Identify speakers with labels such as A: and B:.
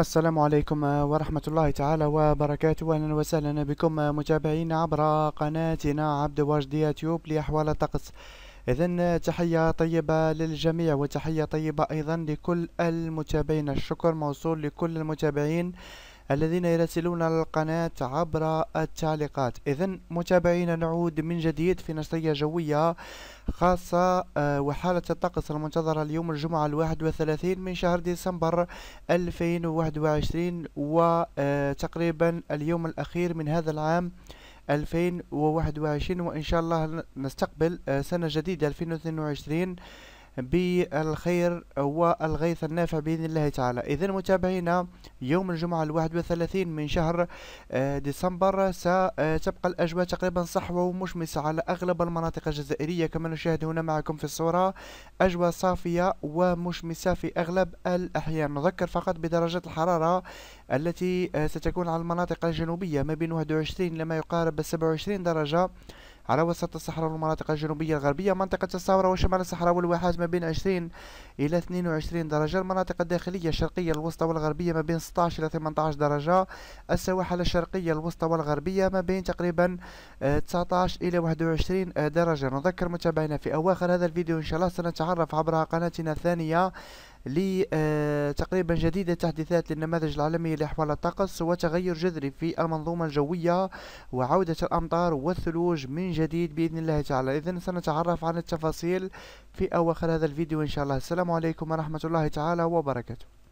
A: السلام عليكم آه، ورحمة الله تعالى وبركاته أهلا وسهلا بكم آه، متابعين عبر قناتنا عبد واجد يوتيوب لأحوال الطقس إذا آه، تحية طيبة للجميع وتحية طيبة أيضا لكل المتابعين الشكر موصول لكل المتابعين الذين يرسلون على القناة عبر التعليقات إذا متابعينا نعود من جديد في نشرية جوية خاصة آه، وحالة الطقس المنتظرة اليوم الجمعة الواحد وثلاثين من شهر ديسمبر ألفين وواحد وعشرين وتقريبا آه، اليوم الأخير من هذا العام 2021 وإن شاء الله نستقبل آه، سنة جديدة 2022 بالخير والغيث النافع بإذن الله تعالى إذا متابعينا يوم الجمعة الواحد وثلاثين من شهر آه، ديسمبر ستبقى الأجواء تقريبا صحوة ومشمسة على أغلب المناطق الجزائرية كما نشاهد هنا معكم في الصورة أجواء صافية ومشمسة في أغلب الأحيان نذكر فقط بدرجات الحرارة التي آه، ستكون على المناطق الجنوبية ما بين 21 لما يقارب 27 درجة على وسط الصحراء والمناطق الجنوبية الغربية منطقة الصورة وشمال الصحراء والواحات ما بين 20 إلى 22 درجة المناطق الداخلية الشرقية الوسطى والغربية ما بين 16 إلى 18 درجة السواحل الشرقية الوسطى والغربية ما بين تقريبا 19 آه، إلى 21 آه، درجة نذكر متابعينا في أواخر هذا الفيديو إن شاء الله سنتعرف عبر قناتنا الثانية لتقريبا آه، جديدة تحديثات للنماذج العالمية لأحوال الطقس وتغير جذري في المنظومة الجوية وعودة الأمطار والثلوج من جديد بإذن الله تعالى إذا سنتعرف عن التفاصيل في أواخر هذا الفيديو إن شاء الله السلام عليكم ورحمة الله تعالى وبركاته